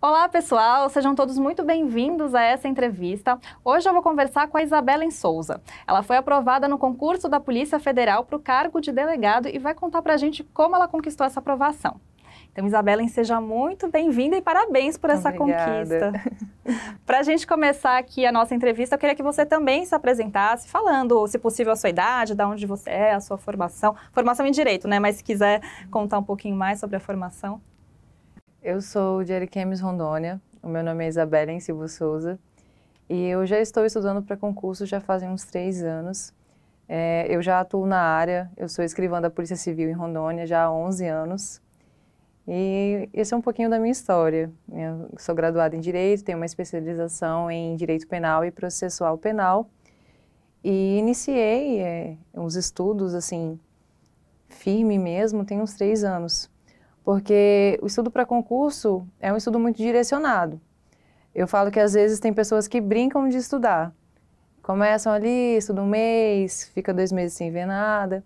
Olá, pessoal! Sejam todos muito bem-vindos a essa entrevista. Hoje eu vou conversar com a Isabela em Souza. Ela foi aprovada no concurso da Polícia Federal para o cargo de delegado e vai contar para a gente como ela conquistou essa aprovação. Então, Isabela, seja muito bem-vinda e parabéns por essa Obrigada. conquista. Para a gente começar aqui a nossa entrevista, eu queria que você também se apresentasse, falando, se possível, a sua idade, de onde você é, a sua formação. Formação em Direito, né? Mas se quiser contar um pouquinho mais sobre a formação. Eu sou de Ariquemes, Rondônia. O meu nome é Isabela Silva Souza. E eu já estou estudando para concurso já fazem uns três anos. É, eu já atuo na área, eu sou escrivã da Polícia Civil em Rondônia já há 11 anos. E esse é um pouquinho da minha história. Eu sou graduada em Direito, tenho uma especialização em Direito Penal e Processual Penal. E iniciei é, uns estudos, assim, firme mesmo, tem uns três anos porque o estudo para concurso é um estudo muito direcionado. Eu falo que às vezes tem pessoas que brincam de estudar. Começam ali, estudam um mês, fica dois meses sem ver nada.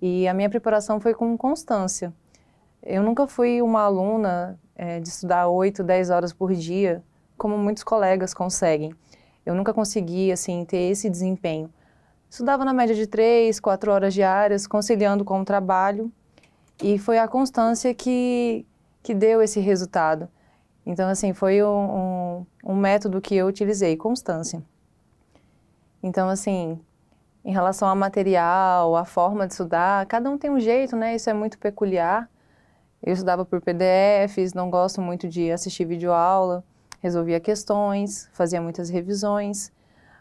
E a minha preparação foi com constância. Eu nunca fui uma aluna é, de estudar oito, dez horas por dia, como muitos colegas conseguem. Eu nunca consegui, assim, ter esse desempenho. Estudava na média de três, quatro horas diárias, conciliando com o trabalho e foi a constância que, que deu esse resultado. Então, assim, foi um, um, um método que eu utilizei, constância. Então, assim, em relação ao material, a forma de estudar, cada um tem um jeito, né? Isso é muito peculiar. Eu estudava por PDFs, não gosto muito de assistir videoaula, resolvia questões, fazia muitas revisões.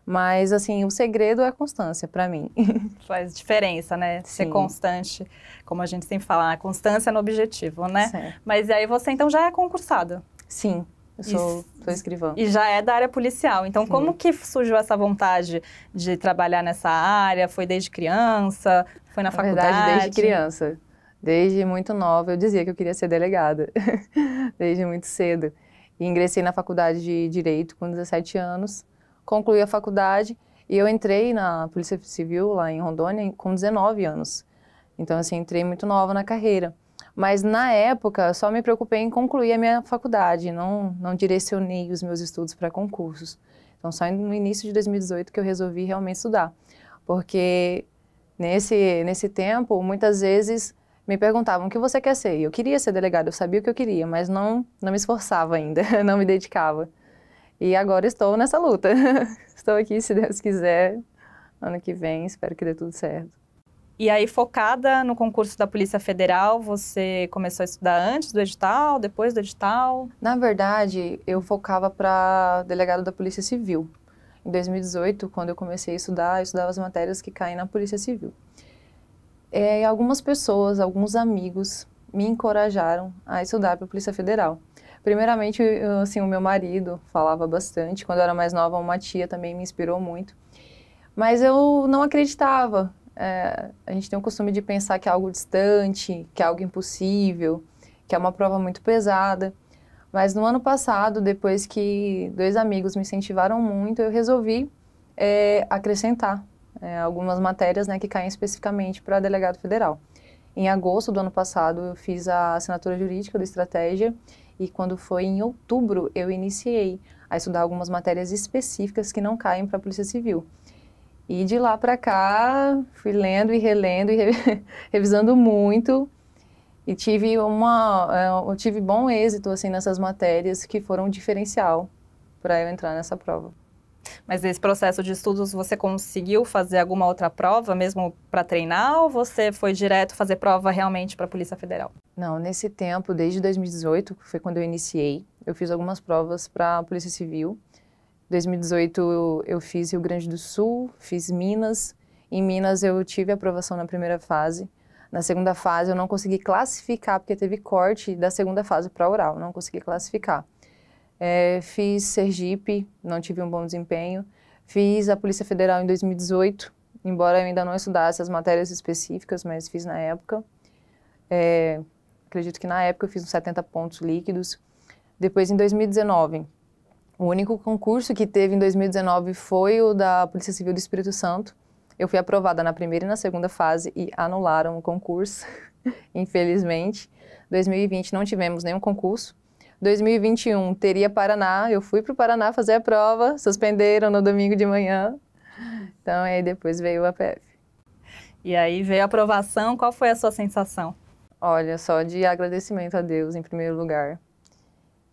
Mas, assim, o segredo é a constância para mim. Faz diferença, né? Ser constante, como a gente sempre fala, a né? constância no objetivo, né? Certo. Mas aí você, então, já é concursada. Sim, eu sou, e, sou escrivã. E já é da área policial. Então, Sim. como que surgiu essa vontade de trabalhar nessa área? Foi desde criança? Foi na, na faculdade? Verdade, desde criança. Desde muito nova, eu dizia que eu queria ser delegada. desde muito cedo. E ingressei na faculdade de Direito com 17 anos concluí a faculdade e eu entrei na Polícia Civil lá em Rondônia com 19 anos. Então, assim, entrei muito nova na carreira. Mas na época, só me preocupei em concluir a minha faculdade, não, não direcionei os meus estudos para concursos. Então, só no início de 2018 que eu resolvi realmente estudar. Porque nesse, nesse tempo, muitas vezes me perguntavam o que você quer ser. Eu queria ser delegado, eu sabia o que eu queria, mas não, não me esforçava ainda, não me dedicava. E agora estou nessa luta. estou aqui, se Deus quiser, ano que vem, espero que dê tudo certo. E aí, focada no concurso da Polícia Federal, você começou a estudar antes do edital, depois do edital? Na verdade, eu focava para delegado da Polícia Civil. Em 2018, quando eu comecei a estudar, eu estudava as matérias que caem na Polícia Civil. É, algumas pessoas, alguns amigos me encorajaram a estudar para a Polícia Federal. Primeiramente, assim, o meu marido falava bastante. Quando eu era mais nova, uma tia também me inspirou muito. Mas eu não acreditava. É, a gente tem o costume de pensar que é algo distante, que é algo impossível, que é uma prova muito pesada. Mas no ano passado, depois que dois amigos me incentivaram muito, eu resolvi é, acrescentar é, algumas matérias né, que caem especificamente para delegado federal. Em agosto do ano passado, eu fiz a assinatura jurídica do Estratégia e quando foi em outubro, eu iniciei a estudar algumas matérias específicas que não caem para a Polícia Civil. E de lá para cá, fui lendo e relendo e re... revisando muito. E tive uma, é, eu tive bom êxito assim nessas matérias que foram um diferencial para eu entrar nessa prova. Mas nesse processo de estudos, você conseguiu fazer alguma outra prova, mesmo para treinar, ou você foi direto fazer prova realmente para a Polícia Federal? Não, nesse tempo, desde 2018, que foi quando eu iniciei, eu fiz algumas provas para a Polícia Civil. 2018 eu, eu fiz Rio Grande do Sul, fiz Minas. Em Minas eu tive aprovação na primeira fase. Na segunda fase eu não consegui classificar porque teve corte da segunda fase para oral, não consegui classificar. É, fiz Sergipe, não tive um bom desempenho. Fiz a Polícia Federal em 2018, embora eu ainda não estudasse as matérias específicas, mas fiz na época. É, acredito que na época eu fiz uns 70 pontos líquidos. Depois, em 2019, o único concurso que teve em 2019 foi o da Polícia Civil do Espírito Santo. Eu fui aprovada na primeira e na segunda fase e anularam o concurso, infelizmente. 2020 não tivemos nenhum concurso, 2021 teria Paraná, eu fui para o Paraná fazer a prova, suspenderam no domingo de manhã. Então, aí depois veio a PF. E aí veio a aprovação, qual foi a sua sensação? Olha, só de agradecimento a Deus em primeiro lugar.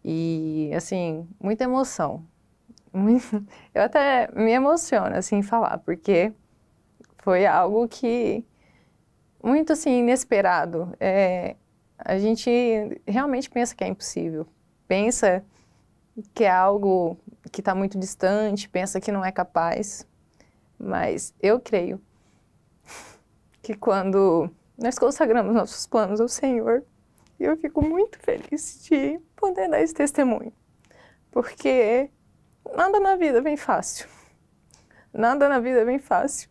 E, assim, muita emoção. Eu até me emociono, assim, falar, porque foi algo que muito assim inesperado. É, a gente realmente pensa que é impossível. Pensa que é algo que está muito distante, pensa que não é capaz. Mas eu creio que quando nós consagramos nossos planos ao Senhor, eu fico muito feliz de poder dar esse testemunho. Porque nada na vida vem fácil. Nada na vida vem fácil.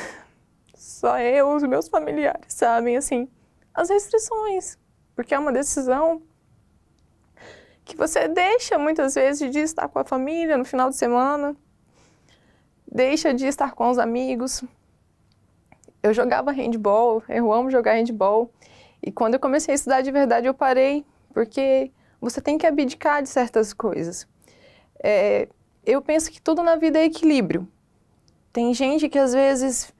Só eu, os meus familiares sabem, assim, as restrições, porque é uma decisão que você deixa muitas vezes de estar com a família no final de semana, deixa de estar com os amigos. Eu jogava handball, eu amo jogar handball, e quando eu comecei a estudar de verdade eu parei, porque você tem que abdicar de certas coisas. É, eu penso que tudo na vida é equilíbrio. Tem gente que às vezes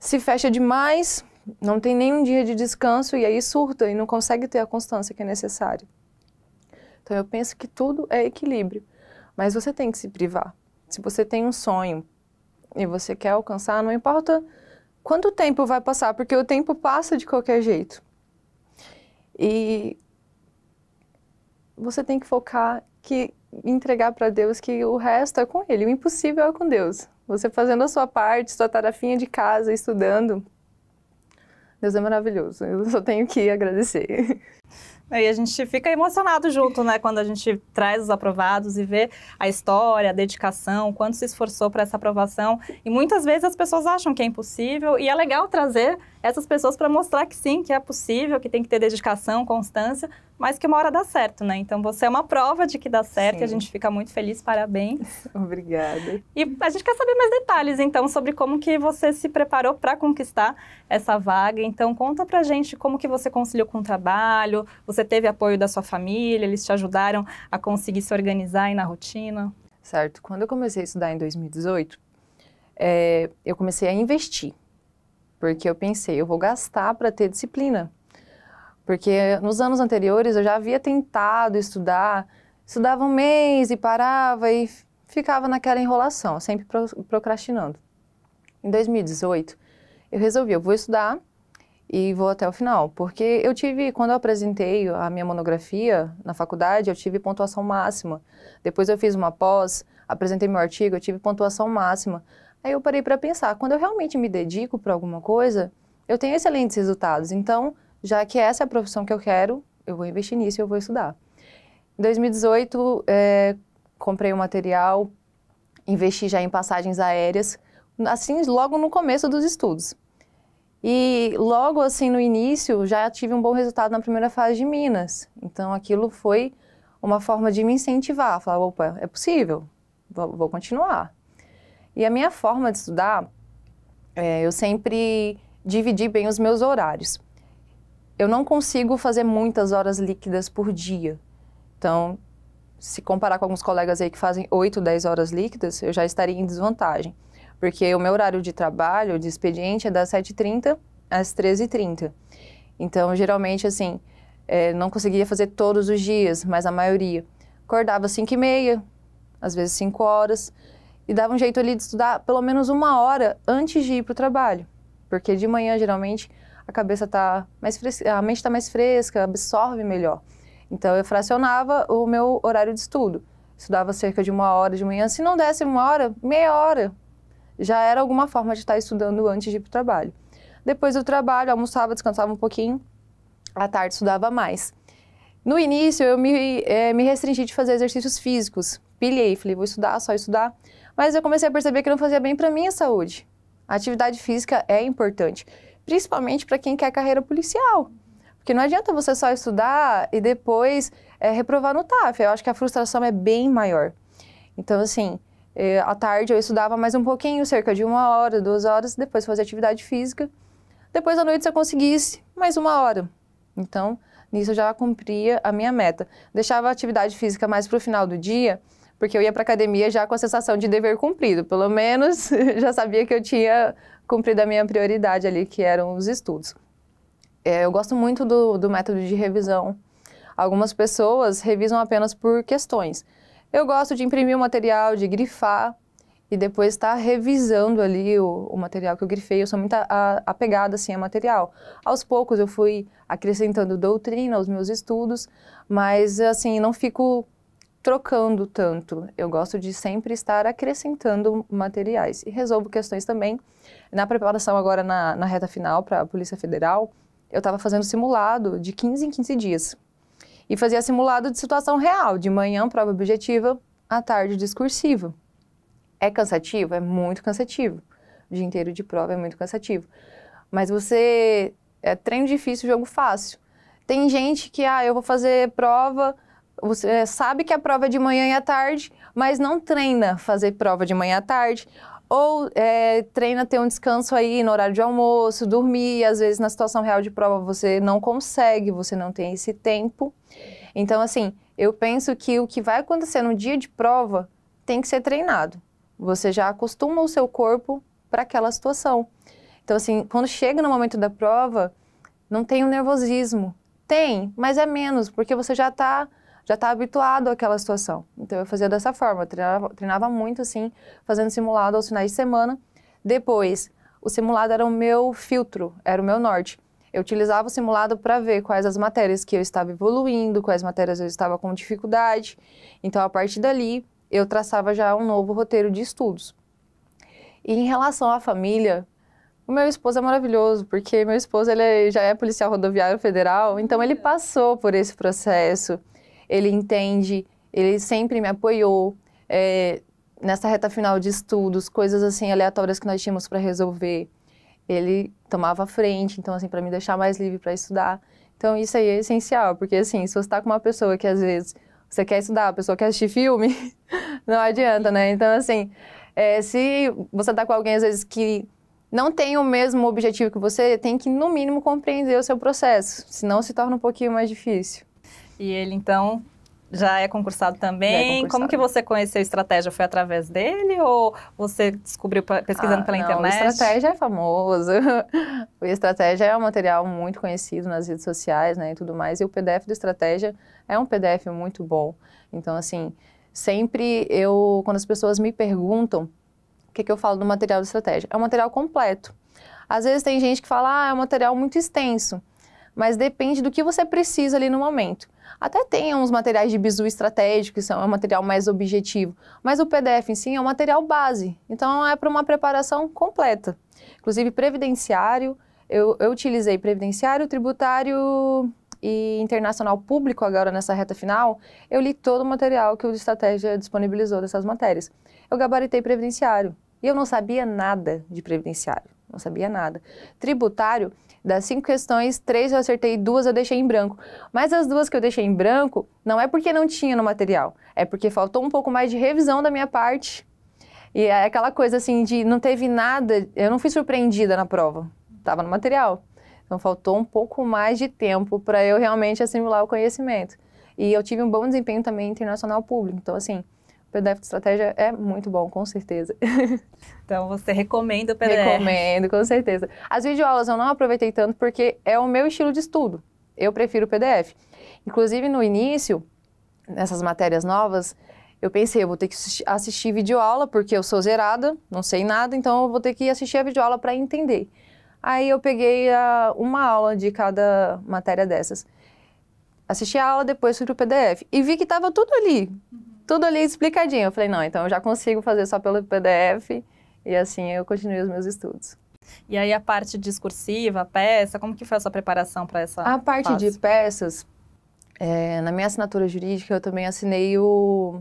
se fecha demais não tem nenhum dia de descanso e aí surta e não consegue ter a constância que é necessária. Então eu penso que tudo é equilíbrio, mas você tem que se privar. Se você tem um sonho e você quer alcançar, não importa quanto tempo vai passar, porque o tempo passa de qualquer jeito. E você tem que focar que entregar para Deus que o resto é com ele, o impossível é com Deus. Você fazendo a sua parte, sua tarefinha de casa, estudando, Deus é maravilhoso. Eu só tenho que agradecer. E a gente fica emocionado junto, né? Quando a gente traz os aprovados e vê a história, a dedicação, quanto se esforçou para essa aprovação. E muitas vezes as pessoas acham que é impossível e é legal trazer essas pessoas para mostrar que sim, que é possível, que tem que ter dedicação, constância, mas que uma hora dá certo, né? Então você é uma prova de que dá certo Sim. e a gente fica muito feliz, parabéns. Obrigada. E a gente quer saber mais detalhes, então, sobre como que você se preparou para conquistar essa vaga. Então conta pra gente como que você conciliou com o trabalho, você teve apoio da sua família, eles te ajudaram a conseguir se organizar aí na rotina? Certo. Quando eu comecei a estudar em 2018, é, eh, eu comecei a investir, porque eu pensei, eu vou gastar para ter disciplina porque nos anos anteriores eu já havia tentado estudar, estudava um mês e parava e ficava naquela enrolação, sempre procrastinando. Em 2018, eu resolvi, eu vou estudar e vou até o final, porque eu tive, quando eu apresentei a minha monografia na faculdade, eu tive pontuação máxima. Depois eu fiz uma pós, apresentei meu artigo, eu tive pontuação máxima. Aí eu parei para pensar, quando eu realmente me dedico para alguma coisa, eu tenho excelentes resultados. Então, já que essa é a profissão que eu quero, eu vou investir nisso e eu vou estudar. Em 2018, é, eh, comprei o um material, investi já em passagens aéreas, assim, logo no começo dos estudos. E logo assim no início, já tive um bom resultado na primeira fase de Minas. Então aquilo foi uma forma de me incentivar, falar, opa, é possível, vou, vou continuar. E a minha forma de estudar, é, eu sempre dividi bem os meus horários eu não consigo fazer muitas horas líquidas por dia. Então, se comparar com alguns colegas aí que fazem 8, 10 horas líquidas, eu já estaria em desvantagem. Porque o meu horário de trabalho, de expediente, é das 7h30 às 13h30. Então, geralmente, assim, é, não conseguia fazer todos os dias, mas a maioria. Acordava às 5h30, às vezes 5 horas, e dava um jeito ali de estudar pelo menos uma hora antes de ir para o trabalho. Porque de manhã, geralmente, a cabeça tá mais fresca, a mente está mais fresca, absorve melhor. Então eu fracionava o meu horário de estudo. Estudava cerca de uma hora de manhã. Se não desse uma hora, meia hora, já era alguma forma de estar tá estudando antes de ir para o trabalho. Depois do trabalho, almoçava, descansava um pouquinho. À tarde, estudava mais. No início, eu me, é, me restringi de fazer exercícios físicos. Pilhei, falei, vou estudar, só estudar. Mas eu comecei a perceber que não fazia bem para minha saúde. A atividade física é importante principalmente para quem quer carreira policial. Porque não adianta você só estudar e depois é, reprovar no TAF. Eu acho que a frustração é bem maior. Então, assim, é, à tarde eu estudava mais um pouquinho, cerca de uma hora, duas horas, depois fazia atividade física. Depois à noite, se eu conseguisse, mais uma hora. Então, nisso eu já cumpria a minha meta. Deixava a atividade física mais para o final do dia, porque eu ia para academia já com a sensação de dever cumprido. Pelo menos já sabia que eu tinha cumprir a minha prioridade ali, que eram os estudos. É, eu gosto muito do, do método de revisão. Algumas pessoas revisam apenas por questões. Eu gosto de imprimir o material, de grifar e depois estar tá revisando ali o, o, material que eu grifei. Eu sou muito apegada assim, a material. Aos poucos eu fui acrescentando doutrina aos meus estudos, mas assim, não fico trocando tanto. Eu gosto de sempre estar acrescentando materiais. E resolvo questões também. Na preparação agora na, na reta final para a Polícia Federal, eu estava fazendo simulado de 15 em 15 dias. E fazia simulado de situação real, de manhã prova objetiva, à tarde discursiva. É cansativo? É muito cansativo. O dia inteiro de prova é muito cansativo. Mas você... É treino difícil, jogo fácil. Tem gente que, ah, eu vou fazer prova você sabe que a prova é de manhã e à tarde, mas não treina fazer prova de manhã à tarde. Ou é, treina ter um descanso aí no horário de almoço, dormir. às vezes, na situação real de prova, você não consegue, você não tem esse tempo. Então, assim, eu penso que o que vai acontecer no dia de prova tem que ser treinado. Você já acostuma o seu corpo para aquela situação. Então, assim, quando chega no momento da prova, não tem o um nervosismo. Tem, mas é menos, porque você já está já está habituado àquela situação. Então eu fazia dessa forma, eu treinava, treinava muito assim, fazendo simulado aos finais de semana. Depois, o simulado era o meu filtro, era o meu norte. Eu utilizava o simulado para ver quais as matérias que eu estava evoluindo, quais matérias eu estava com dificuldade. Então, a partir dali, eu traçava já um novo roteiro de estudos. E em relação à família, o meu esposo é maravilhoso, porque meu esposo ele é, já é policial rodoviário federal, então ele passou por esse processo ele entende, ele sempre me apoiou. É, nessa reta final de estudos, coisas assim aleatórias que nós tínhamos para resolver, ele tomava a frente, então assim para me deixar mais livre para estudar. Então isso aí é essencial, porque assim, se você está com uma pessoa que às vezes você quer estudar, a pessoa quer assistir filme, não adianta, né? Então assim, é, se você está com alguém às vezes que não tem o mesmo objetivo que você, tem que no mínimo compreender o seu processo, senão se torna um pouquinho mais difícil. E ele, então, já é concursado é também. É concursado. Como que você conheceu a estratégia? Foi através dele ou você descobriu pesquisando ah, pela não, internet? O estratégia é famoso. o estratégia é um material muito conhecido nas redes sociais, né, e tudo mais. E o PDF do estratégia é um PDF muito bom. Então, assim, sempre eu, quando as pessoas me perguntam o que, é que eu falo do material do estratégia, é um material completo. Às vezes tem gente que fala, ah, é um material muito extenso, mas depende do que você precisa ali no momento. Até tem uns materiais de bizu estratégico, que são, é um material mais objetivo, mas o PDF em si é um material base, então é para uma preparação completa. Inclusive, previdenciário, eu, eu utilizei previdenciário, tributário e internacional público agora nessa reta final, eu li todo o material que o Estratégia disponibilizou dessas matérias. Eu gabaritei previdenciário e eu não sabia nada de previdenciário não sabia nada. Tributário, das cinco questões, três eu acertei, duas eu deixei em branco. Mas as duas que eu deixei em branco, não é porque não tinha no material, é porque faltou um pouco mais de revisão da minha parte. E é aquela coisa assim de não teve nada, eu não fui surpreendida na prova, estava no material. Então faltou um pouco mais de tempo para eu realmente assimilar o conhecimento. E eu tive um bom desempenho também internacional público. Então, assim, PDF de estratégia é muito bom, com certeza. Então você recomenda o PDF? Recomendo, com certeza. As videoaulas eu não aproveitei tanto porque é o meu estilo de estudo. Eu prefiro o PDF. Inclusive no início, nessas matérias novas, eu pensei, eu vou ter que assistir videoaula porque eu sou zerada, não sei nada, então eu vou ter que assistir a videoaula para entender. Aí eu peguei a, ah, uma aula de cada matéria dessas. Assisti a aula, depois fui pro PDF e vi que estava tudo ali tudo ali explicadinho. Eu falei, não, então eu já consigo fazer só pelo PDF e assim eu continuei os meus estudos. E aí a parte discursiva, peça, como que foi a sua preparação para essa? A parte fase? de peças, é, na minha assinatura jurídica eu também assinei o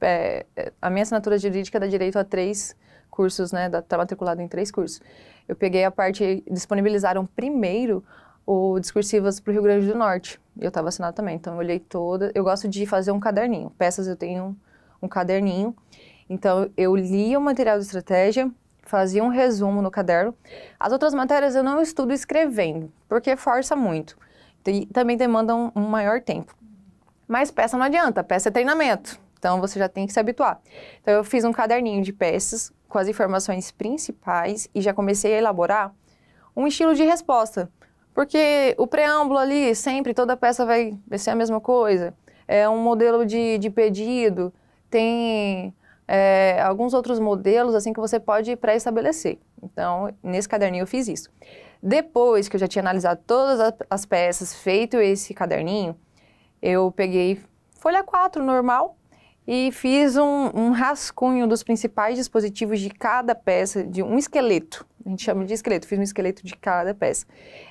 é, a minha assinatura jurídica dá direito a três cursos, né? Está matriculado em três cursos. Eu peguei a parte disponibilizaram primeiro o Discursivas para o Rio Grande do Norte. Eu estava assinada também, então eu olhei toda. Eu gosto de fazer um caderninho. Peças eu tenho um caderninho. Então eu li o material de estratégia, fazia um resumo no caderno. As outras matérias eu não estudo escrevendo, porque força muito. E também demanda um, um maior tempo. Mas peça não adianta, peça é treinamento. Então você já tem que se habituar. Então eu fiz um caderninho de peças com as informações principais e já comecei a elaborar um estilo de resposta. Porque o preâmbulo ali, sempre, toda peça vai ser a mesma coisa. É um modelo de, de pedido, tem é, alguns outros modelos assim que você pode pré-estabelecer. Então, nesse caderninho eu fiz isso. Depois que eu já tinha analisado todas as peças, feito esse caderninho, eu peguei folha 4 normal e fiz um, um, rascunho dos principais dispositivos de cada peça, de um esqueleto. A gente chama de esqueleto, fiz um esqueleto de cada peça.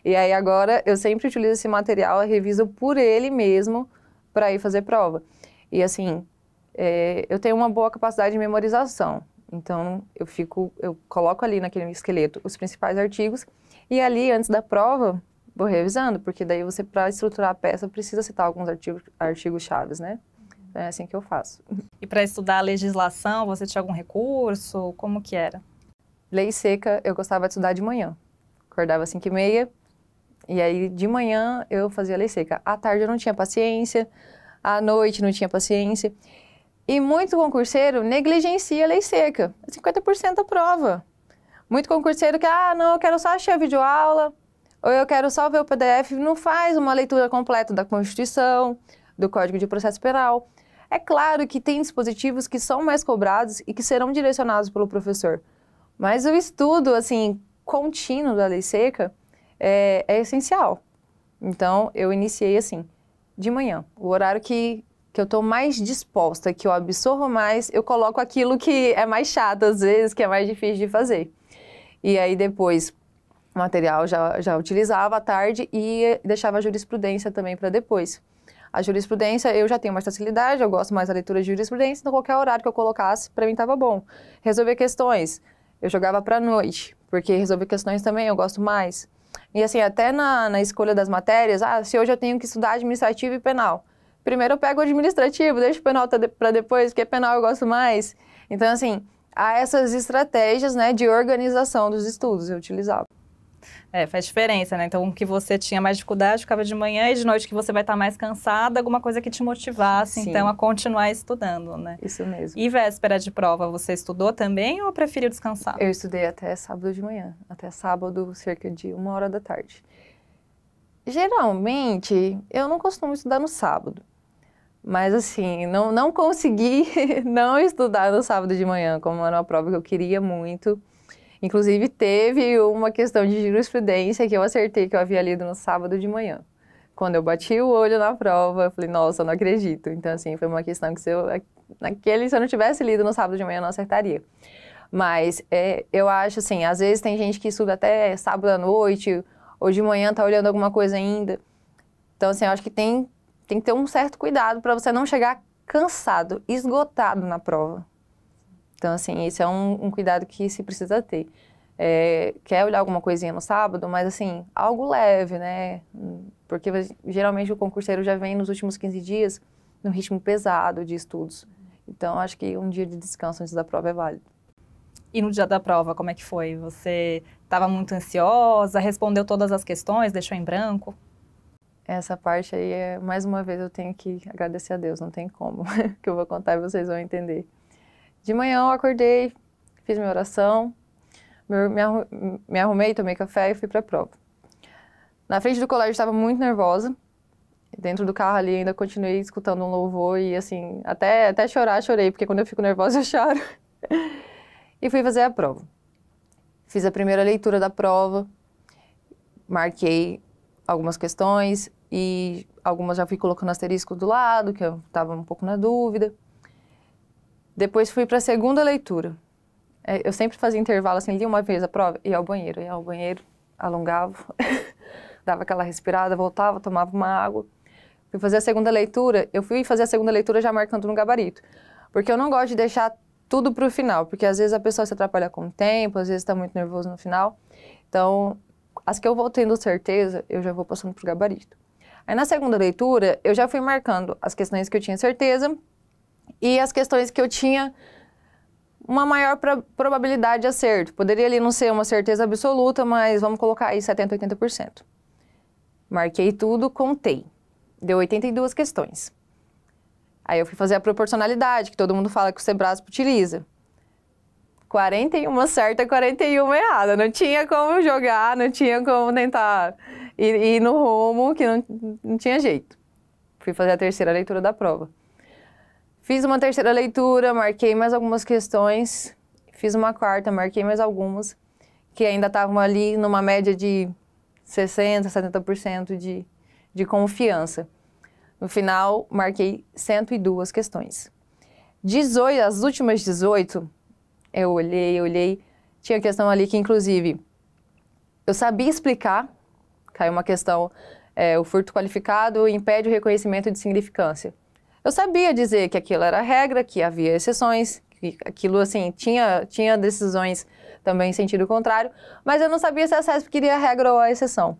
E aí agora eu sempre utilizo esse material, reviso por ele mesmo para ir fazer prova. E assim, é, eu tenho uma boa capacidade de memorização. Então eu fico, eu coloco ali naquele esqueleto os principais artigos e ali antes da prova vou revisando, porque daí você para estruturar a peça precisa citar alguns artigos, artigos chaves, né? Então é assim que eu faço. E para estudar a legislação, você tinha algum recurso? Como que era? Lei seca, eu gostava de estudar de manhã. Acordava às 5 e meia, e aí de manhã eu fazia lei seca. À tarde eu não tinha paciência, à noite não tinha paciência. E muito concurseiro negligencia a lei seca, 50% a prova. Muito concurseiro que, ah, não, eu quero só achar a videoaula, ou eu quero só ver o PDF, não faz uma leitura completa da Constituição, do Código de Processo Penal. É claro que tem dispositivos que são mais cobrados e que serão direcionados pelo professor, mas o estudo, assim, contínuo da lei seca é, é essencial. Então, eu iniciei assim, de manhã, o horário que, que eu estou mais disposta, que eu absorvo mais, eu coloco aquilo que é mais chato às vezes, que é mais difícil de fazer. E aí depois, o material já, já utilizava à tarde e deixava a jurisprudência também para depois. A jurisprudência, eu já tenho mais facilidade, eu gosto mais da leitura de jurisprudência, então qualquer horário que eu colocasse, para mim estava bom. Resolver questões, eu jogava para noite, porque resolver questões também eu gosto mais. E assim, até na, na escolha das matérias, ah, se hoje eu tenho que estudar administrativo e penal. Primeiro eu pego o administrativo, deixo o penal para depois, porque penal eu gosto mais. Então, assim, há essas estratégias né, de organização dos estudos eu utilizava. É, faz diferença, né? Então, o que você tinha mais dificuldade ficava de manhã e de noite que você vai estar tá mais cansada, alguma coisa que te motivasse, Sim. então, a continuar estudando, né? Isso mesmo. E véspera de prova, você estudou também ou preferiu descansar? Eu estudei até sábado de manhã, até sábado, cerca de uma hora da tarde. Geralmente, eu não costumo estudar no sábado. Mas assim, não, não consegui não estudar no sábado de manhã, como era uma prova que eu queria muito. Inclusive, teve uma questão de jurisprudência que eu acertei, que eu havia lido no sábado de manhã. Quando eu bati o olho na prova, eu falei, nossa, não acredito. Então, assim, foi uma questão que se eu, naquele, se eu não tivesse lido no sábado de manhã, eu não acertaria. Mas é, eu acho, assim, às vezes tem gente que estuda até sábado à noite, ou de manhã tá olhando alguma coisa ainda. Então, assim, eu acho que tem, tem que ter um certo cuidado para você não chegar cansado, esgotado na prova. Então, assim, isso é um, um cuidado que se precisa ter. É, quer olhar alguma coisinha no sábado, mas assim, algo leve, né? Porque geralmente o concurseiro já vem nos últimos 15 dias num ritmo pesado de estudos. Então, acho que um dia de descanso antes da prova é válido. E no dia da prova, como é que foi? Você estava muito ansiosa, respondeu todas as questões, deixou em branco? Essa parte aí, é, mais uma vez, eu tenho que agradecer a Deus, não tem como, que eu vou contar e vocês vão entender. De manhã eu acordei, fiz minha oração, me, arru me arrumei, tomei café e fui para a prova. Na frente do colégio estava muito nervosa. Dentro do carro ali ainda continuei escutando um louvor e assim, até, até chorar, chorei, porque quando eu fico nervosa eu choro. e fui fazer a prova. Fiz a primeira leitura da prova, marquei algumas questões e algumas já fui colocando asterisco do lado, que eu estava um pouco na dúvida. Depois fui para a segunda leitura. É, eu sempre fazia intervalo assim, lia uma vez a prova, ia ao banheiro, ia ao banheiro, alongava, dava aquela respirada, voltava, tomava uma água. Fui fazer a segunda leitura, eu fui fazer a segunda leitura já marcando no gabarito. Porque eu não gosto de deixar tudo para o final, porque às vezes a pessoa se atrapalha com o tempo, às vezes está muito nervoso no final. Então, as que eu vou tendo certeza, eu já vou passando para o gabarito. Aí na segunda leitura, eu já fui marcando as questões que eu tinha certeza e as questões que eu tinha uma maior probabilidade de acerto. Poderia ali não ser uma certeza absoluta, mas vamos colocar aí 70%, 80%. Marquei tudo, contei. Deu 82 questões. Aí eu fui fazer a proporcionalidade, que todo mundo fala que o Sebrasp utiliza. 41 certa, 41 errada. Não tinha como jogar, não tinha como tentar ir, ir no rumo, que não, não tinha jeito. Fui fazer a terceira leitura da prova. Fiz uma terceira leitura, marquei mais algumas questões. Fiz uma quarta, marquei mais algumas, que ainda estavam ali numa média de 60%, 70% de, de confiança. No final, marquei 102 questões. 18, as últimas 18, eu olhei, olhei. Tinha questão ali que, inclusive, eu sabia explicar. Caiu uma questão, é, o furto qualificado impede o reconhecimento de significância. Eu sabia dizer que aquilo era regra, que havia exceções, que aquilo, assim, tinha, tinha decisões também em sentido contrário, mas eu não sabia se a CESP queria a regra ou a exceção.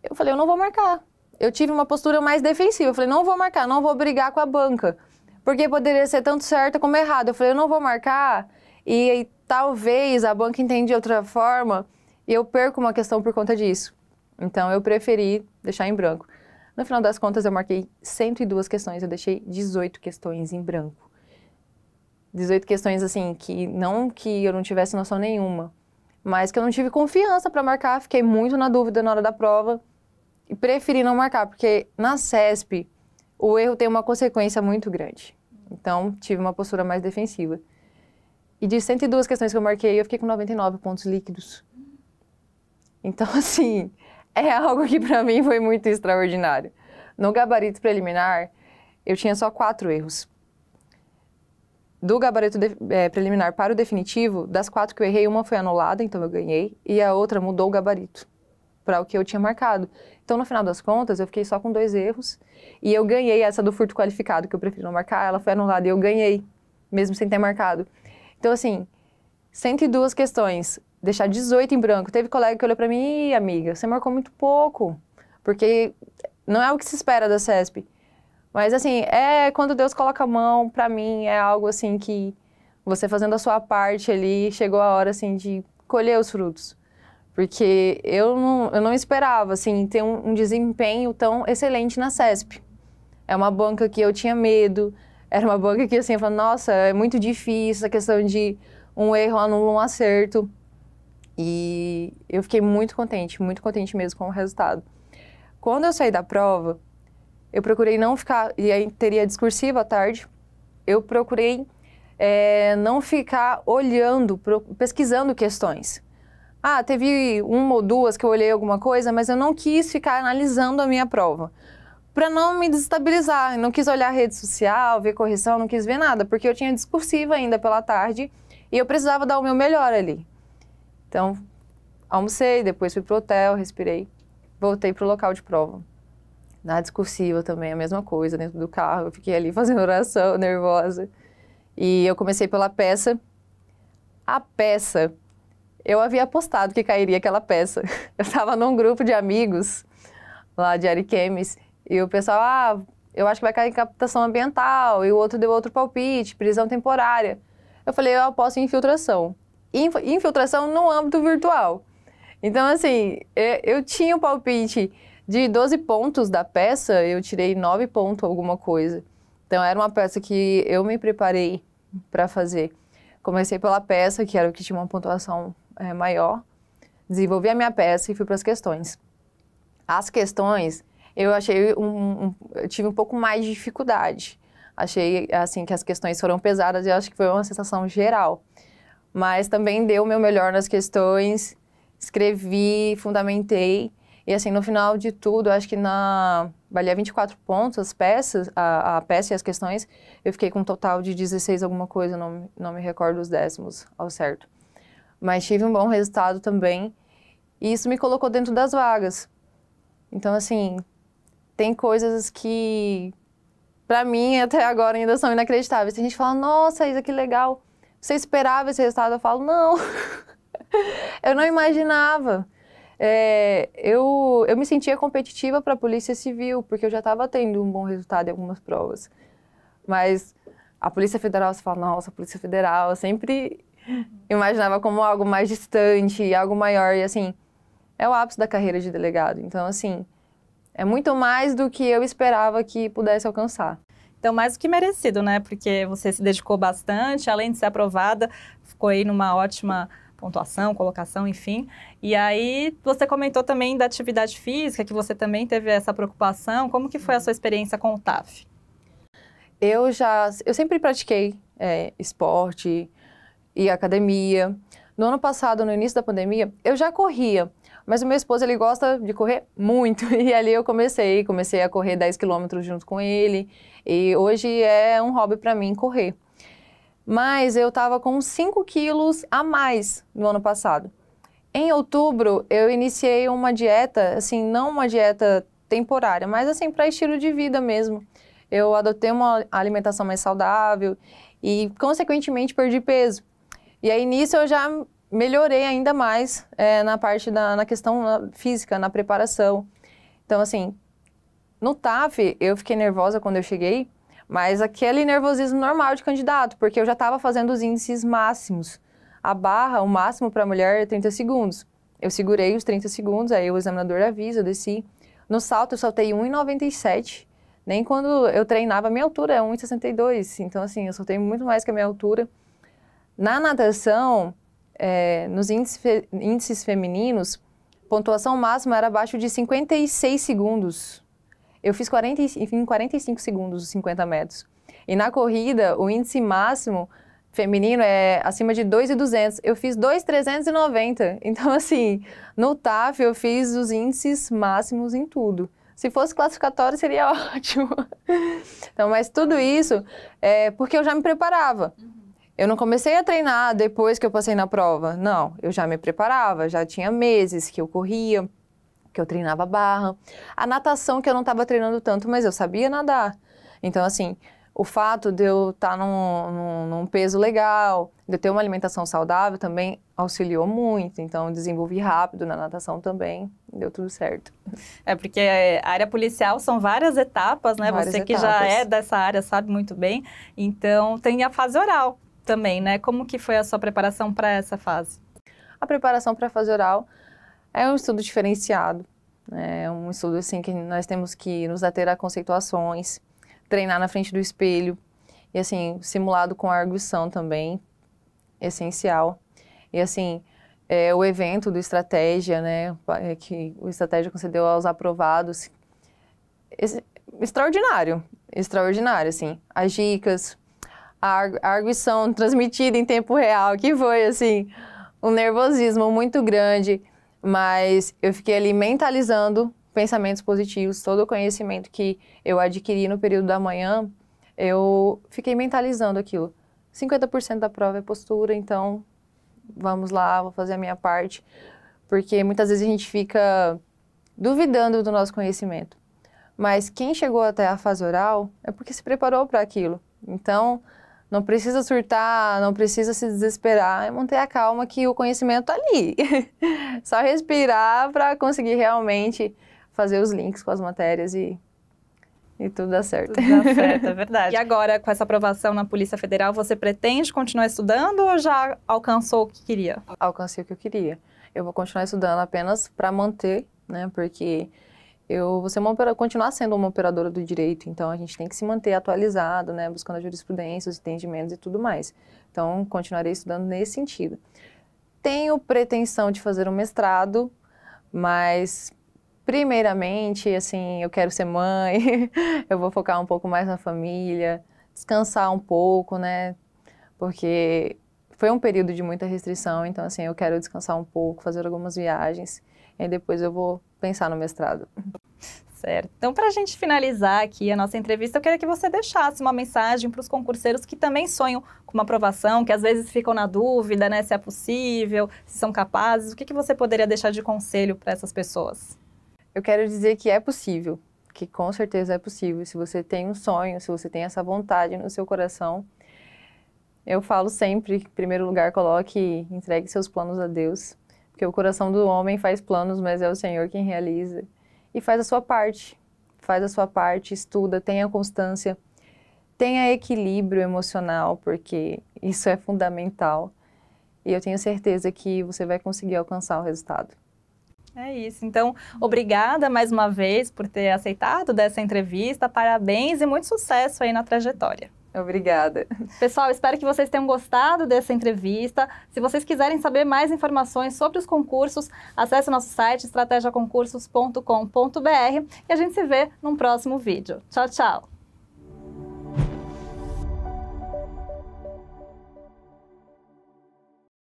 Eu falei, eu não vou marcar. Eu tive uma postura mais defensiva. Eu falei, não vou marcar, não vou brigar com a banca, porque poderia ser tanto certo como errado. Eu falei, eu não vou marcar e, e talvez a banca entenda de outra forma e eu perco uma questão por conta disso. Então eu preferi deixar em branco. No final das contas, eu marquei 102 questões, eu deixei 18 questões em branco. 18 questões, assim, que não que eu não tivesse noção nenhuma, mas que eu não tive confiança para marcar, fiquei muito na dúvida na hora da prova e preferi não marcar, porque na CESP o erro tem uma consequência muito grande. Então, tive uma postura mais defensiva. E de 102 questões que eu marquei, eu fiquei com 99 pontos líquidos. Então, assim, é algo que para mim foi muito extraordinário. No gabarito preliminar, eu tinha só quatro erros. Do gabarito de, é, preliminar para o definitivo, das quatro que eu errei, uma foi anulada, então eu ganhei, e a outra mudou o gabarito para o que eu tinha marcado. Então, no final das contas, eu fiquei só com dois erros e eu ganhei essa do furto qualificado, que eu prefiro não marcar, ela foi anulada e eu ganhei, mesmo sem ter marcado. Então, assim, 102 questões, deixar 18 em branco. Teve colega que olhou para mim, Ih, amiga, você marcou muito pouco, porque não é o que se espera da CESP. Mas assim, é quando Deus coloca a mão, para mim é algo assim que você fazendo a sua parte ali, chegou a hora assim de colher os frutos. Porque eu não, eu não esperava assim ter um, um desempenho tão excelente na CESP. É uma banca que eu tinha medo, era uma banca que assim, eu falava, nossa, é muito difícil essa questão de um erro anula um acerto. E eu fiquei muito contente, muito contente mesmo com o resultado. Quando eu saí da prova, eu procurei não ficar, e aí teria discursiva à tarde, eu procurei é, não ficar olhando, pro, pesquisando questões. Ah, teve uma ou duas que eu olhei alguma coisa, mas eu não quis ficar analisando a minha prova. Para não me desestabilizar, não quis olhar rede social, ver correção, não quis ver nada, porque eu tinha discursiva ainda pela tarde e eu precisava dar o meu melhor ali. Então, almocei, depois fui pro hotel, respirei, voltei pro local de prova. Na discursiva também a mesma coisa, dentro do carro, eu fiquei ali fazendo oração, nervosa. E eu comecei pela peça. A peça, eu havia apostado que cairia aquela peça. Eu estava num grupo de amigos lá de Ariquemes e o pessoal, ah, eu acho que vai cair captação ambiental, e o outro deu outro palpite, prisão temporária. Eu falei, eu aposto em infiltração infiltração no âmbito virtual. Então, assim, é, eu tinha o um palpite de 12 pontos da peça, eu tirei 9 pontos, alguma coisa. Então, era uma peça que eu me preparei para fazer. Comecei pela peça, que era o que tinha uma pontuação é, maior. Desenvolvi a minha peça e fui para as questões. As questões, eu achei um, um, eu tive um pouco mais de dificuldade. Achei assim que as questões foram pesadas e acho que foi uma sensação geral mas também dei o meu melhor nas questões, escrevi, fundamentei. E assim, no final de tudo, acho que na. Valia 24 pontos as peças, a, a peça e as questões. Eu fiquei com um total de 16 alguma coisa, não, não me recordo os décimos ao certo. Mas tive um bom resultado também. E isso me colocou dentro das vagas. Então, assim, tem coisas que, para mim, até agora ainda são inacreditáveis. a gente fala, nossa, Isa, que legal. Você esperava esse resultado? Eu falo, não, eu não imaginava. É, eu, eu me sentia competitiva para a Polícia Civil, porque eu já estava tendo um bom resultado em algumas provas. Mas a Polícia Federal, você fala, nossa, a Polícia Federal, eu sempre imaginava como algo mais distante, algo maior, e assim, é o ápice da carreira de delegado. Então, assim, é muito mais do que eu esperava que pudesse alcançar. Então, mais do que merecido, né? Porque você se dedicou bastante, além de ser aprovada, ficou aí numa ótima pontuação, colocação, enfim. E aí você comentou também da atividade física, que você também teve essa preocupação. Como que foi a sua experiência com o TAF? Eu já, eu sempre pratiquei é, esporte e academia. No ano passado, no início da pandemia, eu já corria, mas o meu esposo, ele gosta de correr muito. E ali eu comecei, comecei a correr 10 quilômetros junto com ele. E hoje é um hobby para mim correr. Mas eu estava com 5 quilos a mais no ano passado. Em outubro, eu iniciei uma dieta, assim, não uma dieta temporária, mas assim, para estilo de vida mesmo. Eu adotei uma alimentação mais saudável e, consequentemente, perdi peso. E aí nisso eu já melhorei ainda mais é, na parte da na questão física, na preparação. Então, assim, no TAF, eu fiquei nervosa quando eu cheguei, mas aquele nervosismo normal de candidato, porque eu já estava fazendo os índices máximos. A barra, o máximo para a mulher é 30 segundos. Eu segurei os 30 segundos, aí o examinador avisa, eu desci. No salto, eu saltei 1,97. Nem quando eu treinava, a minha altura é 1,62. Então, assim, eu soltei muito mais que a minha altura. Na natação, é, nos índices femininos, pontuação máxima era abaixo de 56 segundos. Eu fiz 40, em 45 segundos os 50 metros. E na corrida, o índice máximo feminino é acima de 2,200. Eu fiz 2,390. Então, assim, no TAF eu fiz os índices máximos em tudo. Se fosse classificatório, seria ótimo. então, mas tudo isso é porque eu já me preparava. Uhum. Eu não comecei a treinar depois que eu passei na prova. Não, eu já me preparava, já tinha meses que eu corria, que eu treinava barra. A natação que eu não estava treinando tanto, mas eu sabia nadar. Então, assim, o fato de eu estar tá num, num, num, peso legal, de eu ter uma alimentação saudável também auxiliou muito. Então, desenvolvi rápido na natação também, deu tudo certo. É, porque a área policial são várias etapas, né? Várias Você que etapas. já é dessa área sabe muito bem. Então, tem a fase oral, também, né? Como que foi a sua preparação para essa fase? A preparação para a fase oral é um estudo diferenciado. Né? É um estudo assim que nós temos que nos ater a conceituações, treinar na frente do espelho e assim simulado com arguição também essencial. E assim é, o evento do estratégia, né, é, que o estratégia concedeu aos aprovados, esse, extraordinário, extraordinário assim. As dicas, a arguição transmitida em tempo real, que foi assim, um nervosismo muito grande, mas eu fiquei ali mentalizando pensamentos positivos, todo o conhecimento que eu adquiri no período da manhã, eu fiquei mentalizando aquilo. 50% da prova é postura, então vamos lá, vou fazer a minha parte, porque muitas vezes a gente fica duvidando do nosso conhecimento. Mas quem chegou até a fase oral é porque se preparou para aquilo. Então, não precisa surtar, não precisa se desesperar, é manter a calma que o conhecimento está ali. Só respirar para conseguir realmente fazer os links com as matérias e e tudo dá certo. Tudo dá certo, é verdade. e agora, com essa aprovação na Polícia Federal, você pretende continuar estudando ou já alcançou o que queria? Alcancei o que eu queria. Eu vou continuar estudando apenas para manter, né? Porque eu vou ser uma continuar sendo uma operadora do direito, então a gente tem que se manter atualizado, né, buscando a jurisprudência, os entendimentos e tudo mais. Então, continuarei estudando nesse sentido. Tenho pretensão de fazer um mestrado, mas primeiramente, assim, eu quero ser mãe, eu vou focar um pouco mais na família, descansar um pouco, né? Porque foi um período de muita restrição, então assim, eu quero descansar um pouco, fazer algumas viagens, e depois eu vou pensar no mestrado. Certo. Então, para a gente finalizar aqui a nossa entrevista, eu queria que você deixasse uma mensagem para os concurseiros que também sonham com uma aprovação, que às vezes ficam na dúvida, né, se é possível, se são capazes. O que, que você poderia deixar de conselho para essas pessoas? Eu quero dizer que é possível, que com certeza é possível. Se você tem um sonho, se você tem essa vontade no seu coração, eu falo sempre, em primeiro lugar, coloque, entregue seus planos a Deus, porque o coração do homem faz planos, mas é o Senhor quem realiza. E faz a sua parte. Faz a sua parte, estuda, tenha constância, tenha equilíbrio emocional, porque isso é fundamental. E eu tenho certeza que você vai conseguir alcançar o resultado. É isso. Então, obrigada mais uma vez por ter aceitado dessa entrevista. Parabéns e muito sucesso aí na trajetória. Obrigada. Pessoal, espero que vocês tenham gostado dessa entrevista. Se vocês quiserem saber mais informações sobre os concursos, acesse nosso site estrategiaconcursos.com.br e a gente se vê num próximo vídeo. Tchau, tchau!